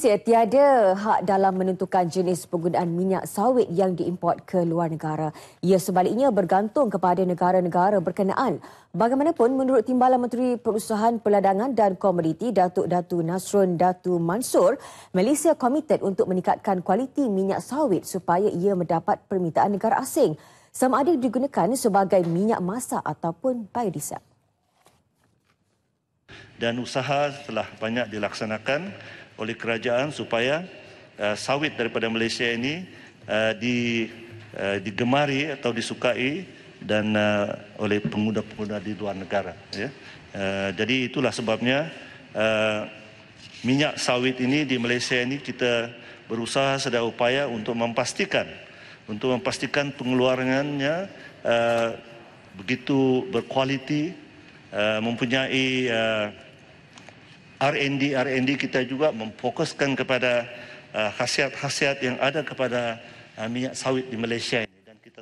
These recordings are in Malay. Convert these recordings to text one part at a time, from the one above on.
Malaysia tiada hak dalam menentukan jenis penggunaan minyak sawit yang diimport ke luar negara. Ia sebaliknya bergantung kepada negara-negara berkenaan. Bagaimanapun, menurut Timbalan Menteri Perusahaan Peladangan dan Komoditi Datuk Datu Nasrun Datu Mansur, Malaysia komited untuk meningkatkan kualiti minyak sawit supaya ia mendapat permintaan negara asing. Sama ada digunakan sebagai minyak masak ataupun biodiesel. Dan usaha telah banyak dilaksanakan oleh kerajaan supaya eh, sawit daripada Malaysia ini eh, eh, digemari atau disukai dan oleh pengguna-pengguna di luar negara. Ya. jadi itulah sebabnya minyak sawit ini di Malaysia ini kita berusaha sedaya upaya untuk memastikan untuk memastikan pengeluarannya begitu berkualiti mempunyai R&D R&D kita juga memfokuskan kepada uh, khasiat-khasiat yang ada kepada uh, minyak sawit di Malaysia.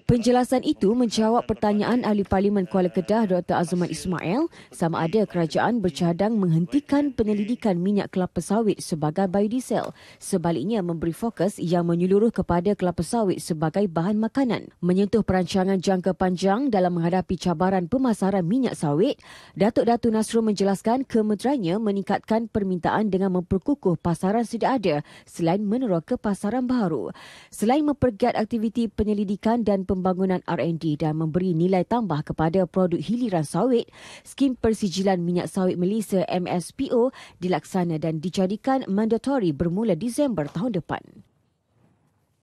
Penjelasan itu menjawab pertanyaan Ahli Parlimen Kuala Kedah Dr. Azman Ismail sama ada kerajaan bercadang menghentikan penyelidikan minyak kelapa sawit sebagai biodiesel. Sebaliknya memberi fokus yang menyeluruh kepada kelapa sawit sebagai bahan makanan. Menyentuh perancangan jangka panjang dalam menghadapi cabaran pemasaran minyak sawit, Datuk Datu Nasrul menjelaskan kementerianya meningkatkan permintaan dengan memperkukuh pasaran sedia ada selain meneroka pasaran baru. Selain mempergiat aktiviti penyelidikan dan pem- pembangunan R&D dan memberi nilai tambah kepada produk hiliran sawit, skim persijilan minyak sawit Malaysia MSPO dilaksana dan dijadikan mandatory bermula Disember tahun depan.